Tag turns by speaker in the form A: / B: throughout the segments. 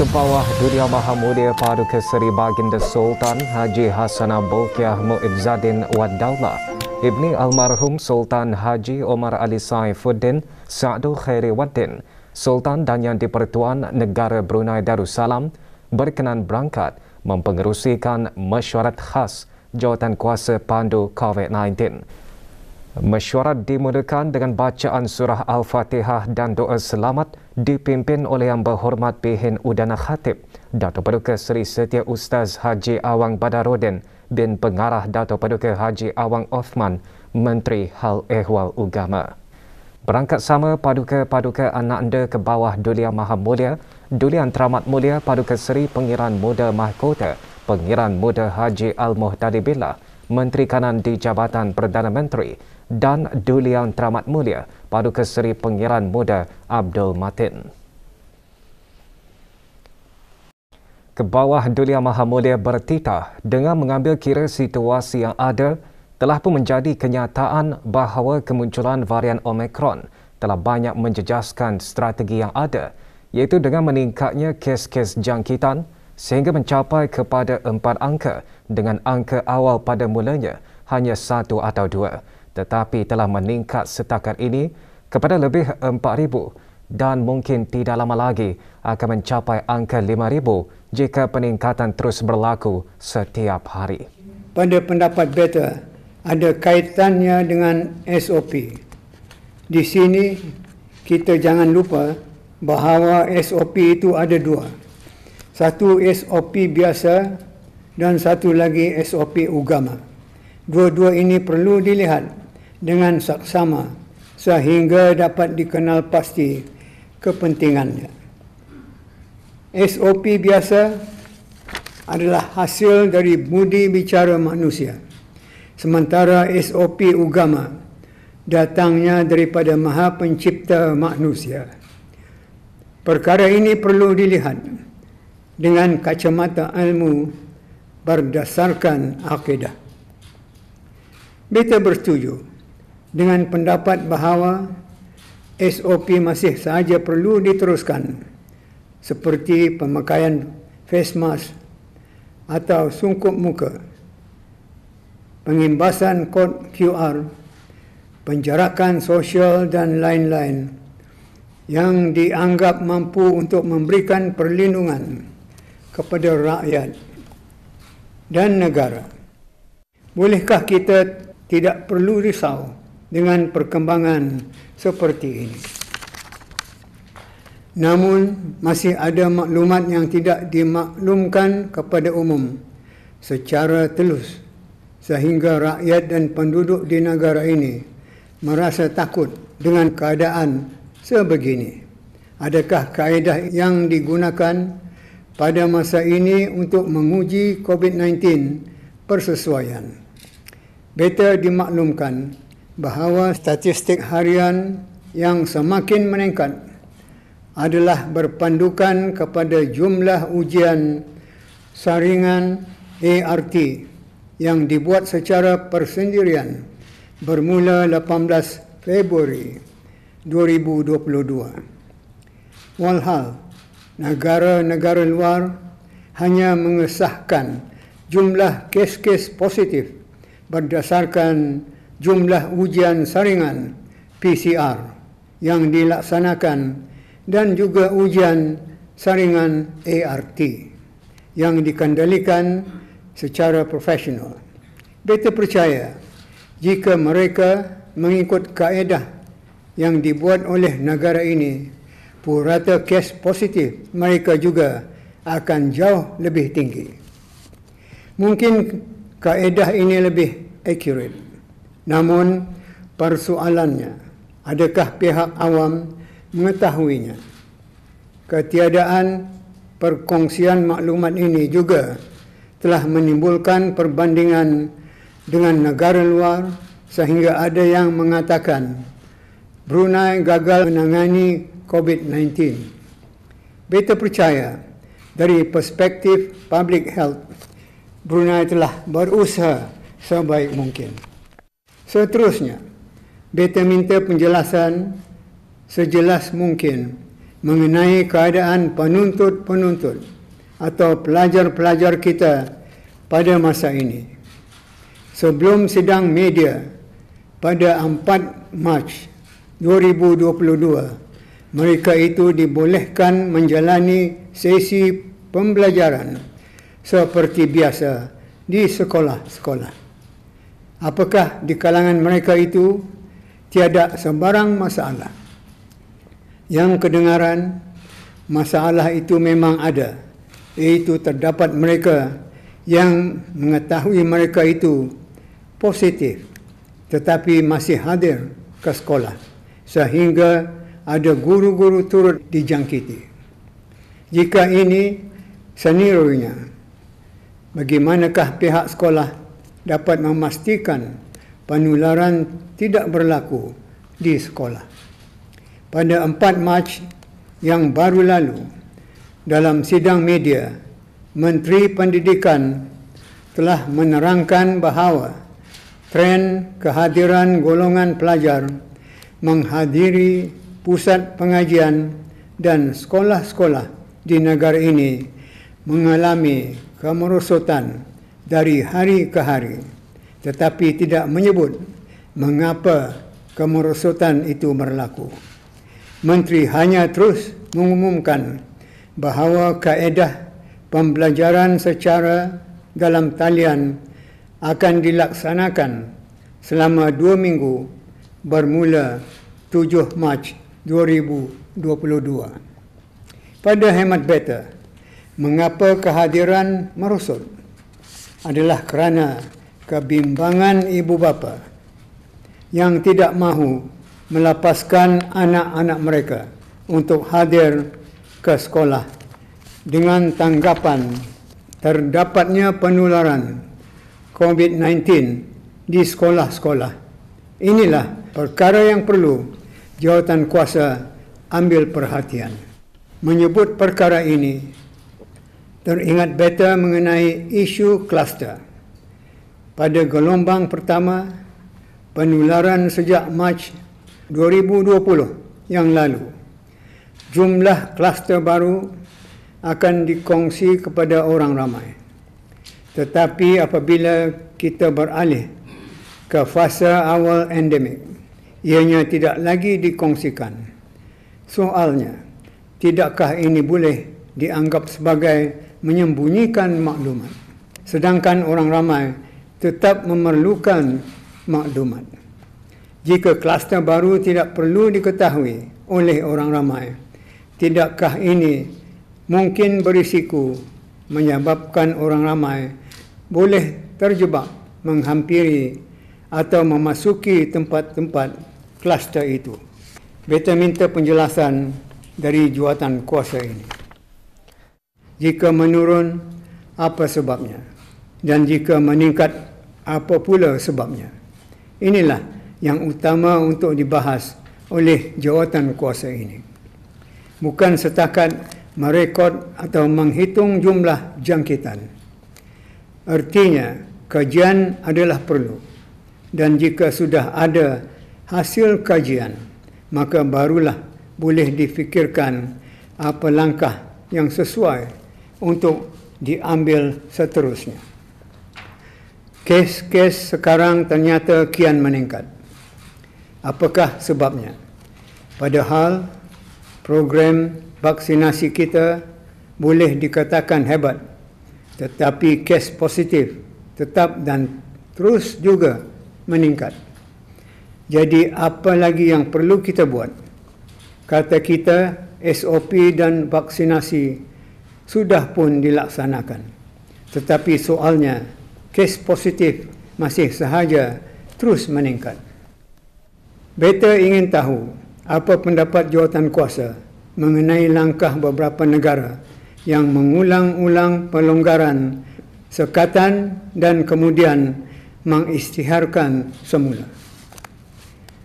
A: ke bawah Dunia Maha Mulia Paduka Seri Baginda Sultan Haji Hassan Bolkiah Muibzadin Wad Daulah. Ibni Almarhum Sultan Haji Omar Ali Saifuddin Sa'adul Khairi Waddin, Sultan dan Yang Dipertuan Negara Brunei Darussalam berkenan berangkat mempengerusikan mesyuarat khas jawatan kuasa pandu COVID-19. Mesyuarat dimulakan dengan bacaan surah Al-Fatihah dan doa selamat dipimpin oleh Yang Berhormat Pihin Udana Khatib, Dato' Paduka Seri Setia Ustaz Haji Awang Badaruddin bin Pengarah Dato' Paduka Haji Awang Othman, Menteri Hal Ehwal Ugama. Berangkat sama paduka-paduka anak anda ke bawah Dulia Maha Mulia, Dulia Antramat Mulia Paduka Seri Pengiran Muda Mahkota, Pengiran Muda Haji Al-Muhtadi Billah, Menteri Kanan di Jabatan Perdana Menteri, dan Dulian Teramat Mulia Paduka Seri Pengiran Muda Abdul Matin. Kebawah bawah Dulia Maha Mulia bertitah dengan mengambil kira situasi yang ada telah pun menjadi kenyataan bahawa kemunculan varian Omicron telah banyak menjejaskan strategi yang ada iaitu dengan meningkatnya kes-kes jangkitan sehingga mencapai kepada empat angka dengan angka awal pada mulanya hanya satu atau dua tetapi telah meningkat setakat ini kepada lebih 4,000 dan mungkin tidak lama lagi akan mencapai angka 5,000 jika peningkatan terus berlaku setiap hari.
B: Pada pendapat beta, ada kaitannya dengan SOP. Di sini, kita jangan lupa bahawa SOP itu ada dua. Satu SOP biasa dan satu lagi SOP agama dua-dua ini perlu dilihat dengan saksama sehingga dapat dikenal pasti kepentingannya. SOP biasa adalah hasil dari budi bicara manusia. Sementara SOP agama datangnya daripada Maha Pencipta manusia. Perkara ini perlu dilihat dengan kacamata ilmu berdasarkan akidah. Beta bertuju dengan pendapat bahawa SOP masih sahaja perlu diteruskan seperti pemakaian face mask atau sungkup muka, pengimbasan kod QR, penjarakan sosial dan lain-lain yang dianggap mampu untuk memberikan perlindungan kepada rakyat dan negara. Bolehkah kita tidak perlu risau dengan perkembangan seperti ini. Namun masih ada maklumat yang tidak dimaklumkan kepada umum secara telus sehingga rakyat dan penduduk di negara ini merasa takut dengan keadaan sebegini. Adakah kaedah yang digunakan pada masa ini untuk menguji COVID-19 persesuaian? Beta dimaklumkan bahawa statistik harian yang semakin meningkat adalah berpandukan kepada jumlah ujian saringan ART yang dibuat secara persendirian bermula 18 Februari 2022. Walhal, negara-negara luar hanya mengesahkan jumlah kes-kes positif berdasarkan jumlah ujian saringan PCR yang dilaksanakan dan juga ujian saringan ART yang dikendalikan secara profesional. betul percaya jika mereka mengikut kaedah yang dibuat oleh negara ini, purata kes positif mereka juga akan jauh lebih tinggi. Mungkin kaedah ini lebih accurate. Namun, persoalannya, adakah pihak awam mengetahuinya? Ketiadaan perkongsian maklumat ini juga telah menimbulkan perbandingan dengan negara luar sehingga ada yang mengatakan Brunei gagal menangani COVID-19. Beta percaya dari perspektif public health Brunei telah berusaha sebaik mungkin. Seterusnya, beta minta penjelasan sejelas mungkin mengenai keadaan penuntut-penuntut atau pelajar-pelajar kita pada masa ini. Sebelum sidang media pada 4 Mac 2022, mereka itu dibolehkan menjalani sesi pembelajaran seperti biasa di sekolah-sekolah. Apakah di kalangan mereka itu tiada sembarang masalah? Yang kedengaran masalah itu memang ada, iaitu terdapat mereka yang mengetahui mereka itu positif tetapi masih hadir ke sekolah sehingga ada guru-guru turut dijangkiti. Jika ini senirunya bagaimanakah pihak sekolah dapat memastikan penularan tidak berlaku di sekolah. Pada 4 Mac yang baru lalu, dalam sidang media, Menteri Pendidikan telah menerangkan bahawa tren kehadiran golongan pelajar menghadiri pusat pengajian dan sekolah-sekolah di negara ini mengalami kemerosotan dari hari ke hari tetapi tidak menyebut mengapa kemerosotan itu berlaku. Menteri hanya terus mengumumkan bahawa kaedah pembelajaran secara dalam talian akan dilaksanakan selama dua minggu bermula 7 Mac 2022. Pada Hemat Better, mengapa kehadiran merosot adalah kerana kebimbangan ibu bapa yang tidak mahu melepaskan anak-anak mereka untuk hadir ke sekolah dengan tanggapan terdapatnya penularan COVID-19 di sekolah-sekolah. Inilah perkara yang perlu jawatan kuasa ambil perhatian. Menyebut perkara ini teringat better mengenai isu kluster. Pada gelombang pertama, penularan sejak Mac 2020 yang lalu, jumlah kluster baru akan dikongsi kepada orang ramai. Tetapi apabila kita beralih ke fasa awal endemik, ianya tidak lagi dikongsikan. Soalnya, tidakkah ini boleh dianggap sebagai menyembunyikan maklumat. Sedangkan orang ramai tetap memerlukan maklumat. Jika kluster baru tidak perlu diketahui oleh orang ramai, tidakkah ini mungkin berisiko menyebabkan orang ramai boleh terjebak menghampiri atau memasuki tempat-tempat kluster itu? Beta minta penjelasan dari juatan kuasa ini. Jika menurun, apa sebabnya? Dan jika meningkat, apa pula sebabnya? Inilah yang utama untuk dibahas oleh jawatan kuasa ini. Bukan setakat merekod atau menghitung jumlah jangkitan. Artinya, kajian adalah perlu. Dan jika sudah ada hasil kajian, maka barulah boleh difikirkan apa langkah yang sesuai untuk diambil seterusnya. Kes-kes sekarang ternyata kian meningkat. Apakah sebabnya? Padahal program vaksinasi kita boleh dikatakan hebat, tetapi kes positif tetap dan terus juga meningkat. Jadi apa lagi yang perlu kita buat? Kata kita SOP dan vaksinasi sudah pun dilaksanakan. Tetapi soalnya, kes positif masih sahaja terus meningkat. Beta ingin tahu apa pendapat jawatan kuasa mengenai langkah beberapa negara yang mengulang-ulang pelonggaran sekatan dan kemudian mengistiharkan semula.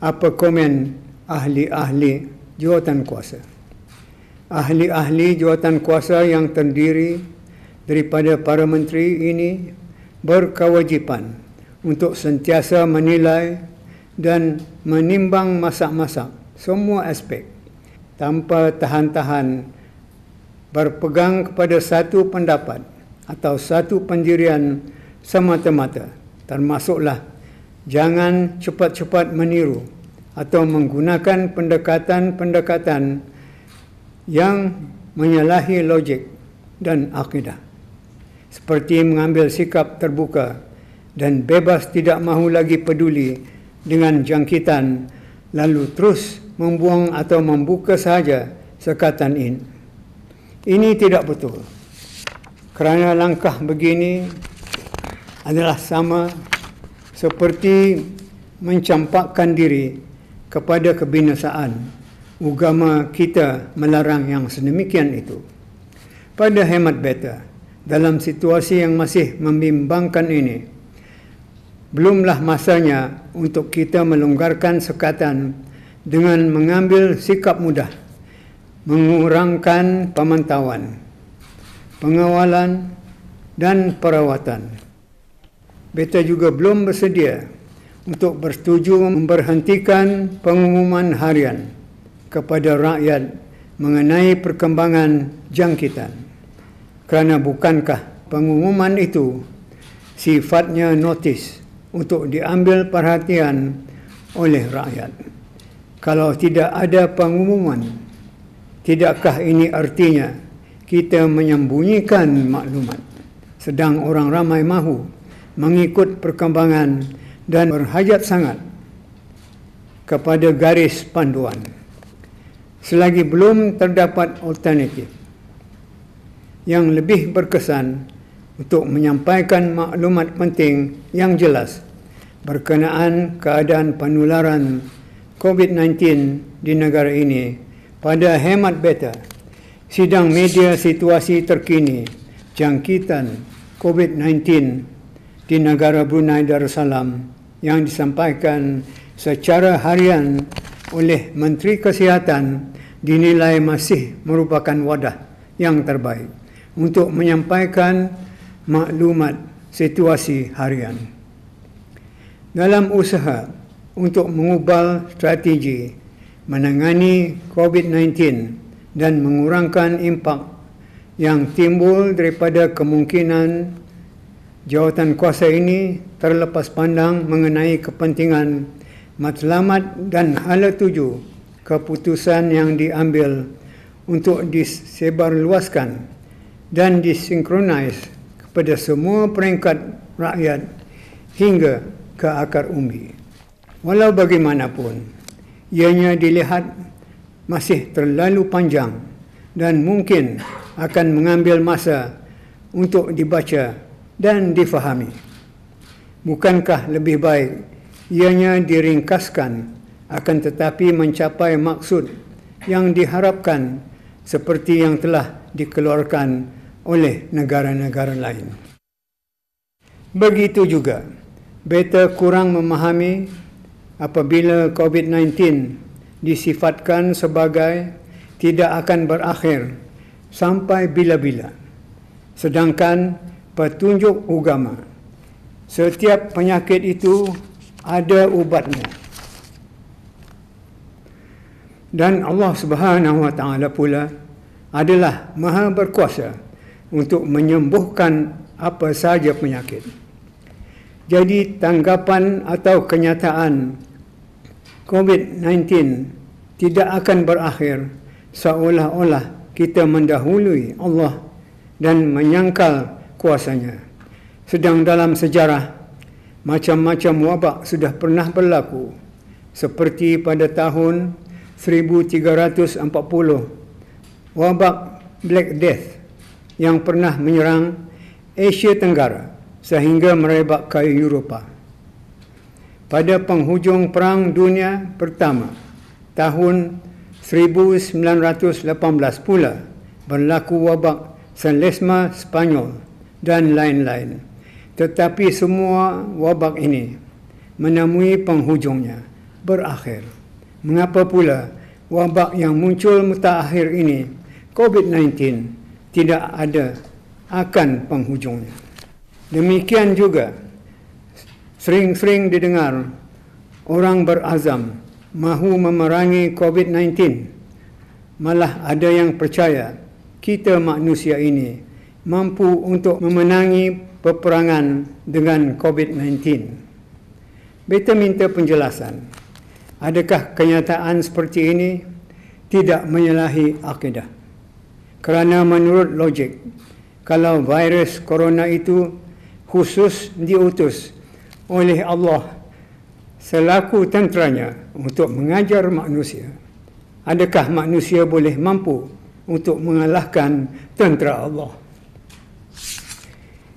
B: Apa komen ahli-ahli jawatan kuasa? ahli-ahli jawatan kuasa yang terdiri daripada para menteri ini berkewajipan untuk sentiasa menilai dan menimbang masak-masak semua aspek tanpa tahan-tahan berpegang kepada satu pendapat atau satu pendirian semata-mata termasuklah jangan cepat-cepat meniru atau menggunakan pendekatan-pendekatan yang menyalahi logik dan akidah. Seperti mengambil sikap terbuka dan bebas tidak mahu lagi peduli dengan jangkitan lalu terus membuang atau membuka sahaja sekatan ini. Ini tidak betul. Kerana langkah begini adalah sama seperti mencampakkan diri kepada kebinasaan. Ugama kita melarang yang sedemikian itu. Pada hemat beta, dalam situasi yang masih membimbangkan ini, belumlah masanya untuk kita melonggarkan sekatan dengan mengambil sikap mudah, mengurangkan pemantauan, pengawalan dan perawatan. Beta juga belum bersedia untuk bersetuju memberhentikan pengumuman harian kepada rakyat mengenai perkembangan jangkitan. Kerana bukankah pengumuman itu sifatnya notis untuk diambil perhatian oleh rakyat. Kalau tidak ada pengumuman, tidakkah ini artinya kita menyembunyikan maklumat? Sedang orang ramai mahu mengikut perkembangan dan berhajat sangat kepada garis panduan selagi belum terdapat alternatif yang lebih berkesan untuk menyampaikan maklumat penting yang jelas berkenaan keadaan penularan COVID-19 di negara ini pada hemat beta sidang media situasi terkini jangkitan COVID-19 di negara Brunei Darussalam yang disampaikan secara harian oleh Menteri Kesihatan dinilai masih merupakan wadah yang terbaik untuk menyampaikan maklumat situasi harian. Dalam usaha untuk mengubah strategi menangani COVID-19 dan mengurangkan impak yang timbul daripada kemungkinan jawatan kuasa ini terlepas pandang mengenai kepentingan matlamat dan hala tuju keputusan yang diambil untuk disebarluaskan dan disinkronis kepada semua peringkat rakyat hingga ke akar umbi. Walau bagaimanapun, ianya dilihat masih terlalu panjang dan mungkin akan mengambil masa untuk dibaca dan difahami. Bukankah lebih baik ianya diringkaskan akan tetapi mencapai maksud yang diharapkan seperti yang telah dikeluarkan oleh negara-negara lain. Begitu juga, beta kurang memahami apabila COVID-19 disifatkan sebagai tidak akan berakhir sampai bila-bila. Sedangkan petunjuk agama, setiap penyakit itu ada ubatnya dan Allah Subhanahu Wa Taala pula adalah maha berkuasa untuk menyembuhkan apa sahaja penyakit. Jadi tanggapan atau kenyataan COVID-19 tidak akan berakhir seolah-olah kita mendahului Allah dan menyangkal kuasanya. Sedang dalam sejarah, macam-macam wabak sudah pernah berlaku seperti pada tahun 1340 wabak Black Death yang pernah menyerang Asia Tenggara sehingga merebak ke Eropah. Pada penghujung Perang Dunia Pertama tahun 1918 pula berlaku wabak Selesma Spanyol dan lain-lain. Tetapi semua wabak ini menemui penghujungnya berakhir mengapa pula wabak yang muncul mutakhir ini COVID-19 tidak ada akan penghujungnya. Demikian juga sering-sering didengar orang berazam mahu memerangi COVID-19 malah ada yang percaya kita manusia ini mampu untuk memenangi peperangan dengan COVID-19. Beta minta penjelasan. Adakah kenyataan seperti ini tidak menyalahi akidah? Kerana menurut logik, kalau virus corona itu khusus diutus oleh Allah selaku tenteranya untuk mengajar manusia, adakah manusia boleh mampu untuk mengalahkan tentera Allah?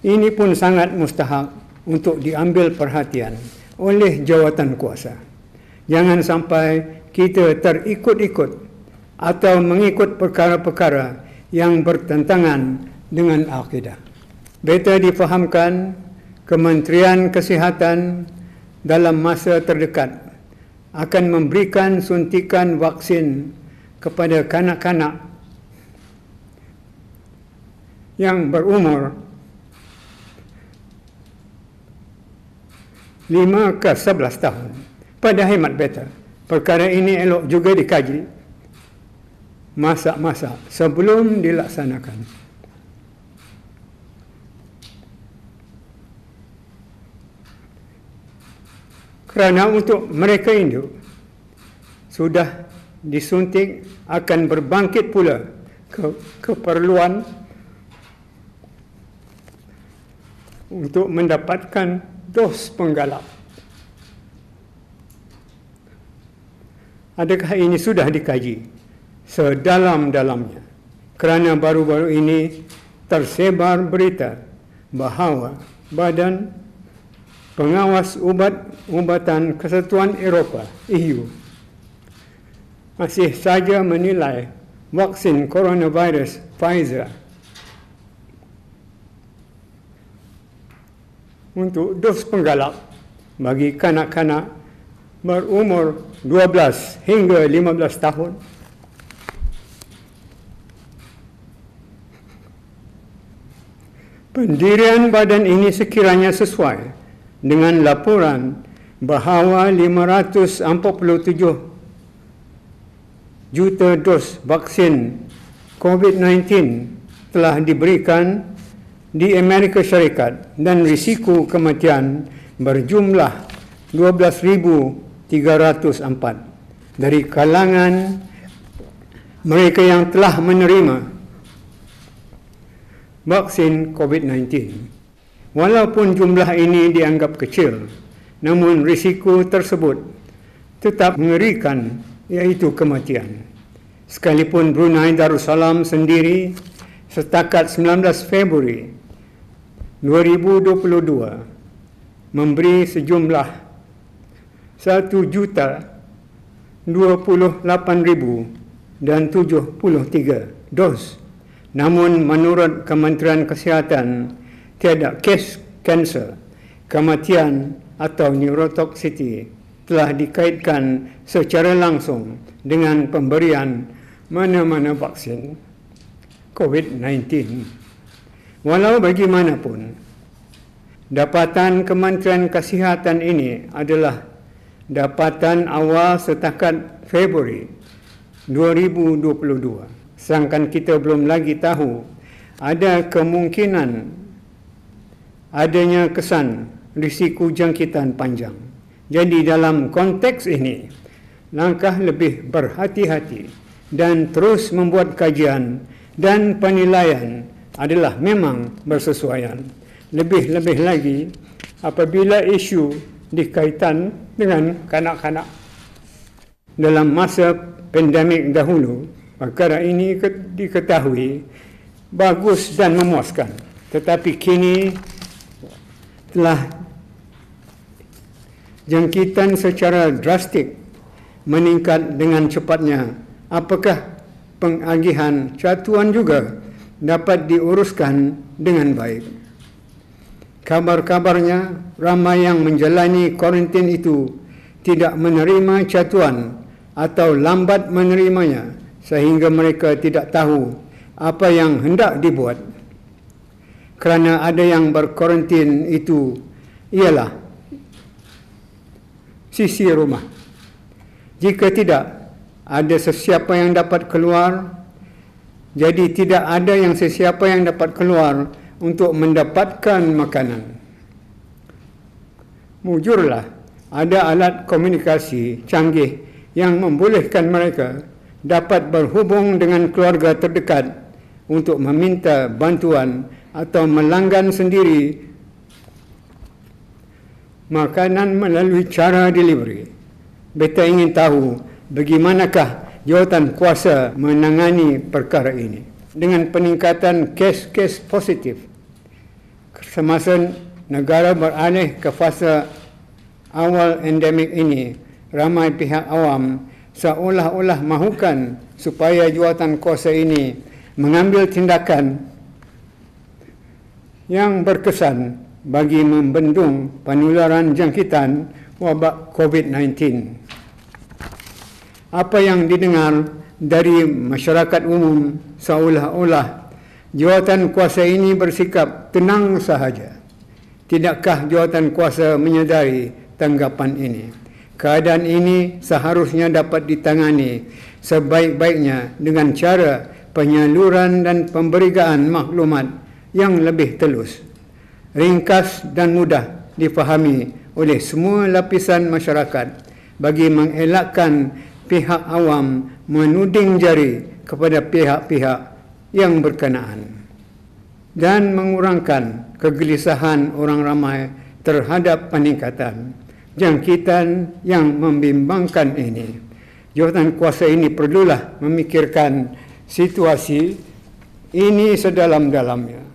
B: Ini pun sangat mustahak untuk diambil perhatian oleh jawatan kuasa. Jangan sampai kita terikut-ikut atau mengikut perkara-perkara yang bertentangan dengan akidah. Beta difahamkan Kementerian Kesihatan dalam masa terdekat akan memberikan suntikan vaksin kepada kanak-kanak yang berumur 5 ke 11 tahun pada hemat beta. Perkara ini elok juga dikaji. masa-masa sebelum dilaksanakan. Kerana untuk mereka itu sudah disuntik akan berbangkit pula ke keperluan untuk mendapatkan dos penggalak. adakah ini sudah dikaji sedalam-dalamnya kerana baru-baru ini tersebar berita bahawa badan pengawas ubat-ubatan kesatuan Eropah EU masih saja menilai vaksin coronavirus Pfizer untuk dos penggalak bagi kanak-kanak berumur 12 hingga 15 tahun Pendirian badan ini sekiranya sesuai dengan laporan bahawa 547 juta dos vaksin COVID-19 telah diberikan di Amerika Syarikat dan risiko kematian berjumlah 304 dari kalangan mereka yang telah menerima vaksin COVID-19. Walaupun jumlah ini dianggap kecil, namun risiko tersebut tetap mengerikan iaitu kematian. Sekalipun Brunei Darussalam sendiri setakat 19 Februari 2022 memberi sejumlah 1 juta dan 73 dos. Namun menurut Kementerian Kesihatan, tiada kes kanser, kematian atau neurotoxicity telah dikaitkan secara langsung dengan pemberian mana-mana vaksin COVID-19. Walau bagaimanapun, dapatan Kementerian Kesihatan ini adalah dapatan awal setakat Februari 2022. Sedangkan kita belum lagi tahu ada kemungkinan adanya kesan risiko jangkitan panjang. Jadi dalam konteks ini, langkah lebih berhati-hati dan terus membuat kajian dan penilaian adalah memang bersesuaian. Lebih-lebih lagi apabila isu dikaitan dengan kanak-kanak. Dalam masa pandemik dahulu, perkara ini diketahui bagus dan memuaskan. Tetapi kini telah jangkitan secara drastik meningkat dengan cepatnya. Apakah pengagihan catuan juga dapat diuruskan dengan baik? Kabar-kabarnya ramai yang menjalani kuarantin itu tidak menerima catuan atau lambat menerimanya sehingga mereka tidak tahu apa yang hendak dibuat. Kerana ada yang berkuarantin itu ialah sisi rumah. Jika tidak, ada sesiapa yang dapat keluar. Jadi tidak ada yang sesiapa yang dapat keluar untuk mendapatkan makanan. Mujurlah ada alat komunikasi canggih yang membolehkan mereka dapat berhubung dengan keluarga terdekat untuk meminta bantuan atau melanggan sendiri makanan melalui cara delivery. Beta ingin tahu bagaimanakah jawatan kuasa menangani perkara ini. Dengan peningkatan kes-kes positif semasa negara beralih ke fasa awal endemik ini, ramai pihak awam seolah-olah mahukan supaya jawatan kuasa ini mengambil tindakan yang berkesan bagi membendung penularan jangkitan wabak COVID-19. Apa yang didengar dari masyarakat umum seolah-olah jawatan kuasa ini bersikap tenang sahaja. Tidakkah jawatan kuasa menyedari tanggapan ini? Keadaan ini seharusnya dapat ditangani sebaik-baiknya dengan cara penyaluran dan pemberigaan maklumat yang lebih telus, ringkas dan mudah difahami oleh semua lapisan masyarakat bagi mengelakkan pihak awam menuding jari kepada pihak-pihak yang berkenaan dan mengurangkan kegelisahan orang ramai terhadap peningkatan jangkitan yang membimbangkan ini. Jawatan kuasa ini perlulah memikirkan situasi ini sedalam-dalamnya.